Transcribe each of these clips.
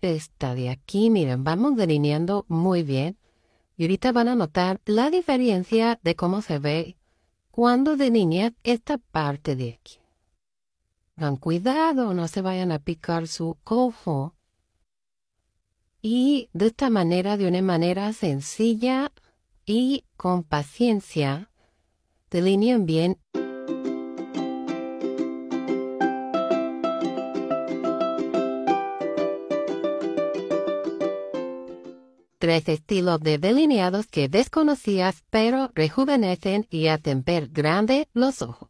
esta de aquí, miren, vamos delineando muy bien. Y ahorita van a notar la diferencia de cómo se ve cuando delinean esta parte de aquí. Con cuidado, no se vayan a picar su cojo. Y de esta manera, de una manera sencilla y con paciencia, delineen bien. tres estilos de delineados que desconocías pero rejuvenecen y hacen ver grande los ojos.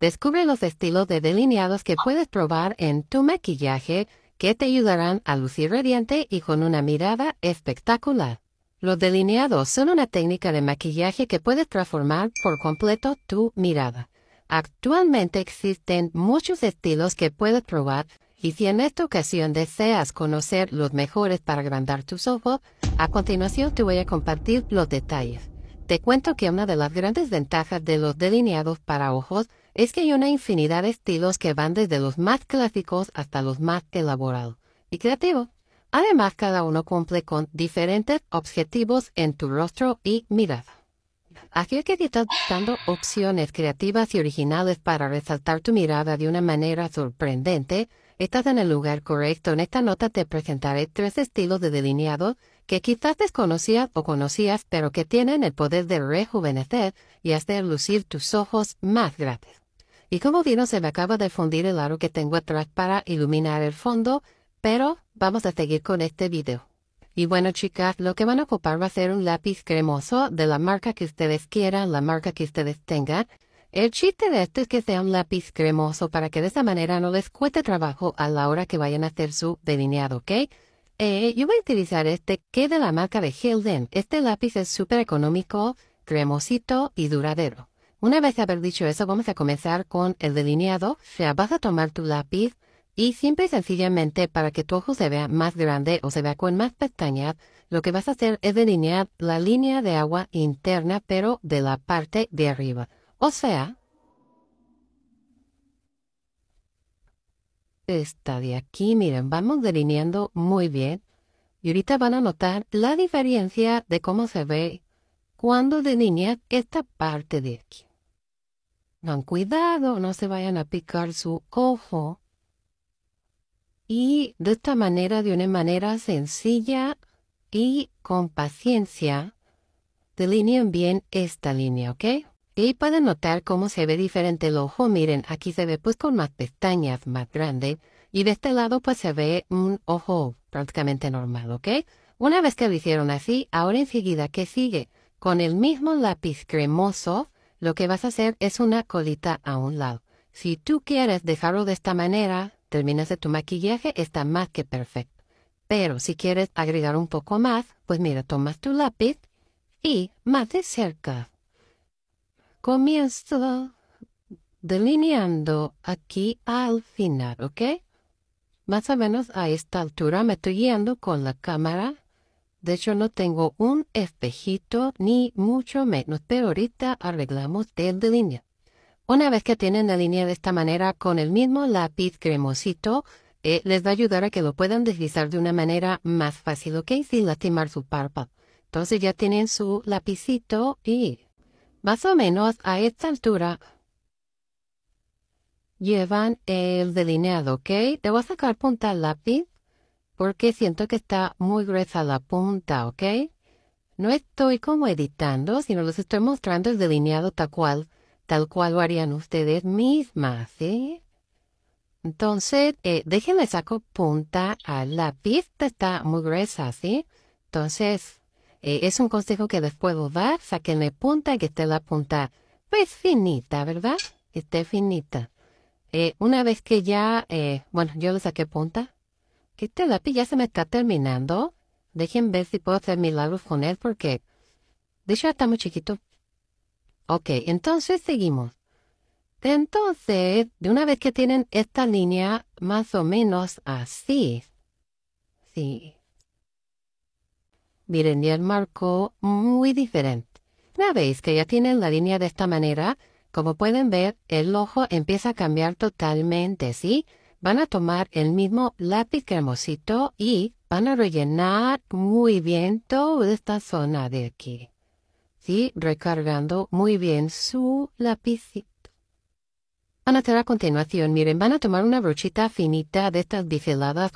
Descubre los estilos de delineados que puedes probar en tu maquillaje que te ayudarán a lucir radiante y con una mirada espectacular. Los delineados son una técnica de maquillaje que puede transformar por completo tu mirada. Actualmente existen muchos estilos que puedes probar y si en esta ocasión deseas conocer los mejores para agrandar tus ojos, a continuación te voy a compartir los detalles. Te cuento que una de las grandes ventajas de los delineados para ojos es que hay una infinidad de estilos que van desde los más clásicos hasta los más elaborados y creativos. Además, cada uno cumple con diferentes objetivos en tu rostro y mirada. Aquí que estás dando opciones creativas y originales para resaltar tu mirada de una manera sorprendente, Estás en el lugar correcto. En esta nota te presentaré tres estilos de delineado que quizás desconocías o conocías, pero que tienen el poder de rejuvenecer y hacer lucir tus ojos más grandes. Y como vino, se me acaba de fundir el aro que tengo atrás para iluminar el fondo, pero vamos a seguir con este video. Y bueno, chicas, lo que van a ocupar va a ser un lápiz cremoso de la marca que ustedes quieran, la marca que ustedes tengan. El chiste de esto es que sea un lápiz cremoso para que de esa manera no les cueste trabajo a la hora que vayan a hacer su delineado, ¿ok? Eh, yo voy a utilizar este que de la marca de Hilden. Este lápiz es súper económico, cremosito y duradero. Una vez haber dicho eso, vamos a comenzar con el delineado. O sea, vas a tomar tu lápiz y simple y sencillamente para que tu ojo se vea más grande o se vea con más pestañas, lo que vas a hacer es delinear la línea de agua interna, pero de la parte de arriba. O sea, esta de aquí, miren, vamos delineando muy bien. Y ahorita van a notar la diferencia de cómo se ve cuando delinean esta parte de aquí. Con cuidado, no se vayan a picar su ojo. Y de esta manera, de una manera sencilla y con paciencia, delineen bien esta línea, ¿ok? Y pueden notar cómo se ve diferente el ojo. Miren, aquí se ve pues con más pestañas, más grande. Y de este lado pues se ve un ojo prácticamente normal, ¿ok? Una vez que lo hicieron así, ahora enseguida, ¿qué sigue? Con el mismo lápiz cremoso, lo que vas a hacer es una colita a un lado. Si tú quieres dejarlo de esta manera, terminas de tu maquillaje, está más que perfecto. Pero si quieres agregar un poco más, pues mira, tomas tu lápiz y más de cerca comienzo delineando aquí al final, ¿ok? Más o menos a esta altura me estoy guiando con la cámara. De hecho, no tengo un espejito ni mucho menos, pero ahorita arreglamos el línea Una vez que tienen la línea de esta manera con el mismo lápiz cremosito, eh, les va a ayudar a que lo puedan deslizar de una manera más fácil, ¿ok? Sin lastimar su párpado. Entonces ya tienen su lapicito y más o menos a esta altura, llevan el delineado, ¿ok? Te voy a sacar punta al lápiz porque siento que está muy gruesa la punta, ¿ok? No estoy como editando, sino les estoy mostrando el delineado tal cual, tal cual lo harían ustedes mismas, ¿sí? Entonces, eh, déjenme saco punta al lápiz, está muy gruesa, ¿sí? Entonces, eh, es un consejo que les puedo dar, saquenle punta, y que esté la punta pues finita, ¿verdad? Que esté finita. Eh, una vez que ya, eh, bueno, yo le saqué punta, que este lápiz ya se me está terminando. Dejen ver si puedo hacer milagros con él porque, de hecho, está muy chiquito. Ok, entonces seguimos. Entonces, de una vez que tienen esta línea más o menos así, sí, Miren, y el marco muy diferente. Una vez que ya tienen la línea de esta manera, como pueden ver, el ojo empieza a cambiar totalmente, ¿sí? Van a tomar el mismo lápiz cremosito y van a rellenar muy bien toda esta zona de aquí. ¿Sí? Recargando muy bien su lápiz a hacer a continuación, miren, van a tomar una brochita finita de estas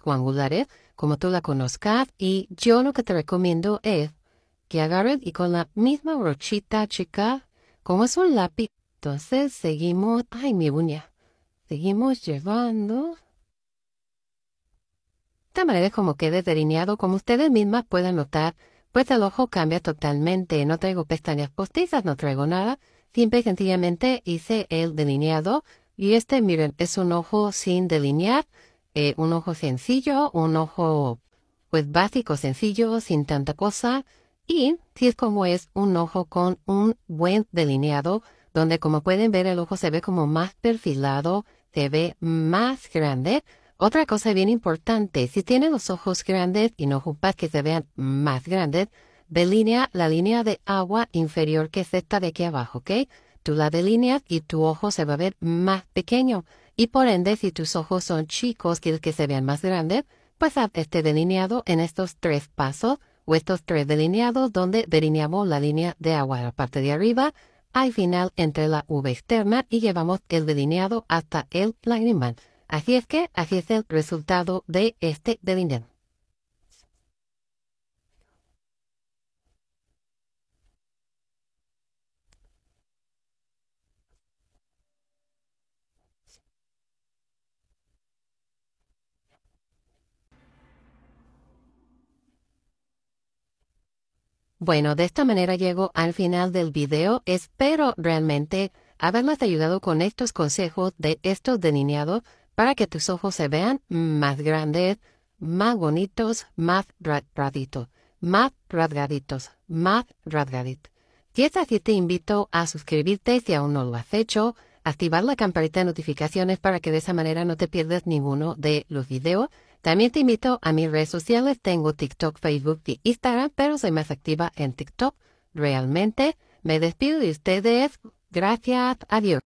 o angulares, como tú la conozcas, y yo lo que te recomiendo es que agarres y con la misma brochita, chica, como es un lápiz, entonces seguimos, ay, mi uña, seguimos llevando. De esta manera como quede delineado, como ustedes mismas pueden notar, pues el ojo cambia totalmente, no traigo pestañas postizas, no traigo nada, siempre y sencillamente hice el delineado y este, miren, es un ojo sin delinear, eh, un ojo sencillo, un ojo pues básico, sencillo, sin tanta cosa. Y si es como es un ojo con un buen delineado, donde como pueden ver el ojo se ve como más perfilado, se ve más grande. Otra cosa bien importante, si tiene los ojos grandes y no ocupas que se vean más grandes, delinea la línea de agua inferior que es esta de aquí abajo, ¿ok? tú la delineas y tu ojo se va a ver más pequeño. Y por ende, si tus ojos son chicos, quieres que se vean más grandes, pues este delineado en estos tres pasos o estos tres delineados donde delineamos la línea de agua de la parte de arriba, al final entre la V externa y llevamos el delineado hasta el lagrimal. Así es que así es el resultado de este delineado. Bueno, de esta manera llego al final del video. Espero realmente haberles ayudado con estos consejos de estos delineados para que tus ojos se vean más grandes, más bonitos, más rasgaditos, más rasgaditos, más rasgaditos. Y es así, te invito a suscribirte si aún no lo has hecho, activar la campanita de notificaciones para que de esa manera no te pierdas ninguno de los videos también te invito a mis redes sociales. Tengo TikTok, Facebook y Instagram, pero soy más activa en TikTok. Realmente me despido de ustedes. Gracias. Adiós.